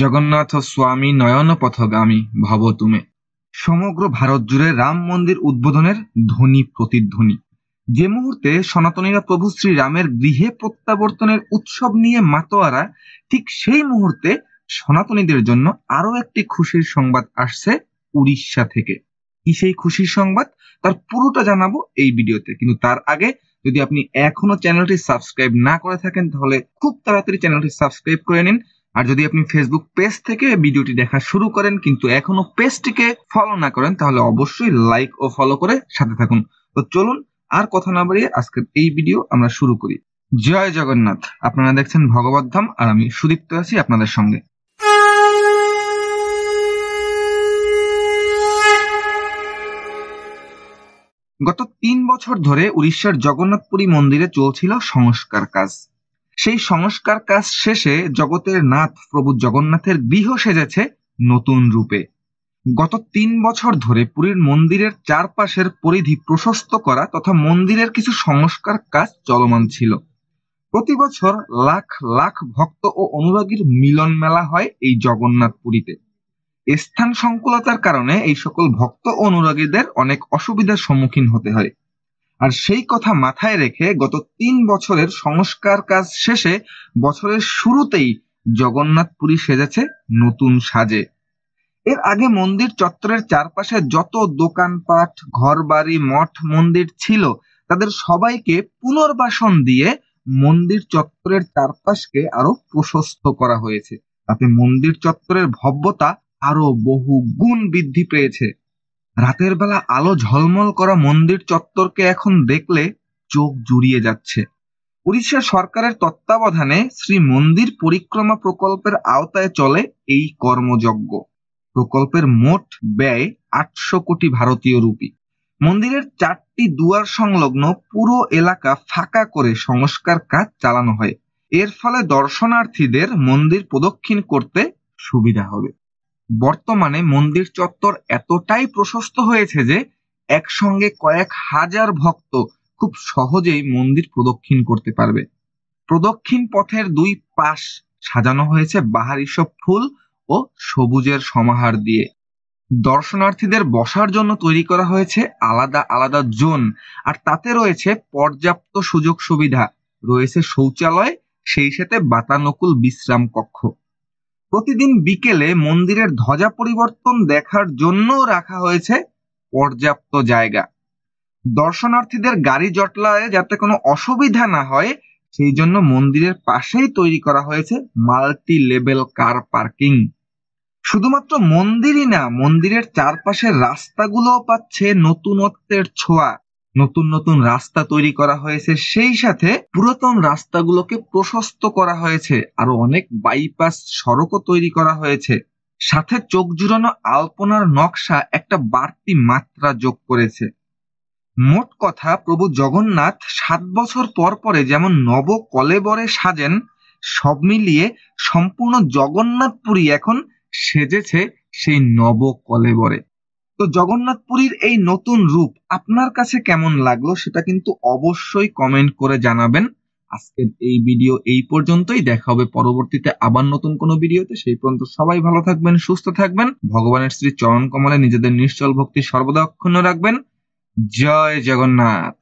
জগন্নাথ স্বামী নয়নপথগামী ভব তুমে সমগ্র ভারত জুড়ে রাম মন্দির উদ্বোধনের ধ্বনি প্রতিধ্বনি যে মুহূর্তে সনাতনীরা প্রভু শ্রী রামের গৃহে প্রত্যাবর্তনের উৎসব নিয়ে মাতোয়ারা ঠিক সেই মুহূর্তে সনাতনীদের জন্য আরো একটি খুশির সংবাদ আসছে উড়িষ্যা থেকে কি সেই খুশির সংবাদ তার পুরোটা জানাবো এই ভিডিওতে কিন্তু তার আগে যদি আপনি এখনো চ্যানেলটি সাবস্ক্রাইব না করে থাকেন তাহলে খুব তাড়াতাড়ি চ্যানেলটি সাবস্ক্রাইব করে নিন আর যদি আপনি ফেসবুক পেজ থেকে ভিডিওটি দেখা শুরু করেন কিন্তু এখনো পেজটিকে ফলো না করেন তাহলে অবশ্যই লাইক ও ফলো করে সাথে থাকুন তো চলুন আর কথা না বাড়িয়ে আজকের এই ভিডিও আমরা শুরু করি জয় জগন্নাথ আপনারা দেখছেন ভগবত ধাম আর আমি সুদীপ্ত আছি আপনাদের সঙ্গে গত তিন বছর ধরে উড়িষ্যার জগন্নাথপুরী মন্দিরে চলছিল সংস্কার কাজ সেই সংস্কার কাজ শেষে জগতের নাথ প্রভু জগন্নাথের গৃহ সেজেছে নতুন রূপে গত তিন বছর ধরে পুরীর মন্দিরের চারপাশের পরিধি প্রশস্ত করা তথা মন্দিরের কিছু সংস্কার কাজ চলমান ছিল প্রতি বছর লাখ লাখ ভক্ত ও অনুরাগীর মিলন মেলা হয় এই জগন্নাথ পুরীতে স্থান সংকুলতার কারণে এই সকল ভক্ত অনুরাগীদের অনেক অসুবিধার সম্মুখীন হতে হয় আর সেই কথা মাথায় রেখে গত তিন বছরের সংস্কার কাজ শেষে বছরের শুরুতেই জগন্নাথ পুরী সেজেছে নতুন সাজে এর আগে মন্দির চত্বরের চারপাশে যত দোকানপাট বাড়ি মঠ মন্দির ছিল তাদের সবাইকে পুনর্বাসন দিয়ে মন্দির চত্বরের চারপাশকে আরো প্রশস্ত করা হয়েছে তাতে মন্দির চত্বরের ভব্যতা আরো বহু গুণ বৃদ্ধি পেয়েছে রাতের বেলা আলো ঝলমল করা মন্দির চত্বরকে এখন দেখলে চোখ জুড়িয়ে যাচ্ছে উড়িষ্যা সরকারের তত্ত্বাবধানে শ্রী মন্দির পরিক্রমা প্রকল্পের আওতায় চলে এই কর্মযজ্ঞ প্রকল্পের মোট ব্যয় আটশো কোটি ভারতীয় রুপি মন্দিরের চারটি দুয়ার সংলগ্ন পুরো এলাকা ফাঁকা করে সংস্কার কাজ চালানো হয় এর ফলে দর্শনার্থীদের মন্দির প্রদক্ষিণ করতে সুবিধা হবে বর্তমানে মন্দির চত্বর এতটাই প্রশস্ত হয়েছে যে একসঙ্গে কয়েক হাজার ভক্ত খুব সহজেই মন্দির প্রদক্ষিণ করতে পারবে প্রদক্ষিণ পথের দুই পাশ সাজানো হয়েছে বাহারি সব ফুল ও সবুজের সমাহার দিয়ে দর্শনার্থীদের বসার জন্য তৈরি করা হয়েছে আলাদা আলাদা জোন আর তাতে রয়েছে পর্যাপ্ত সুযোগ সুবিধা রয়েছে শৌচালয় সেই সাথে বাতানুকূল বিশ্রাম কক্ষ প্রতিদিন বিকেলে মন্দিরের ধ্বজা পরিবর্তন দেখার জন্য রাখা হয়েছে পর্যাপ্ত জায়গা দর্শনার্থীদের গাড়ি জটলায় যাতে কোনো অসুবিধা না হয় সেই জন্য মন্দিরের পাশেই তৈরি করা হয়েছে মাল্টি লেভেল কার পার্কিং শুধুমাত্র মন্দিরই না মন্দিরের চারপাশের রাস্তাগুলোও পাচ্ছে নতুনত্বের ছোঁয়া নতুন নতুন রাস্তা তৈরি করা হয়েছে সেই সাথে পুরাতন রাস্তাগুলোকে প্রশস্ত করা হয়েছে আরো অনেক বাইপাস সড়কও তৈরি করা হয়েছে সাথে চোখ জুড়ানো আলপনার নকশা একটা বাড়তি মাত্রা যোগ করেছে মোট কথা প্রভু জগন্নাথ সাত বছর পর পরে যেমন নব কলেবরে সাজেন সব মিলিয়ে সম্পূর্ণ জগন্নাথপুরী এখন সেজেছে সেই নব কলেবরে তো জগন্নাথপুরীর এই নতুন রূপ আপনার কাছে কেমন লাগলো সেটা কিন্তু অবশ্যই কমেন্ট করে জানাবেন আজকের এই ভিডিও এই পর্যন্তই দেখা হবে পরবর্তীতে আবার নতুন কোনো ভিডিওতে সেই পর্যন্ত সবাই ভালো থাকবেন সুস্থ থাকবেন ভগবানের শ্রী চরণ কমলে নিজেদের নিশ্চল ভক্তি সর্বদা অক্ষুণ্ণ রাখবেন জয় জগন্নাথ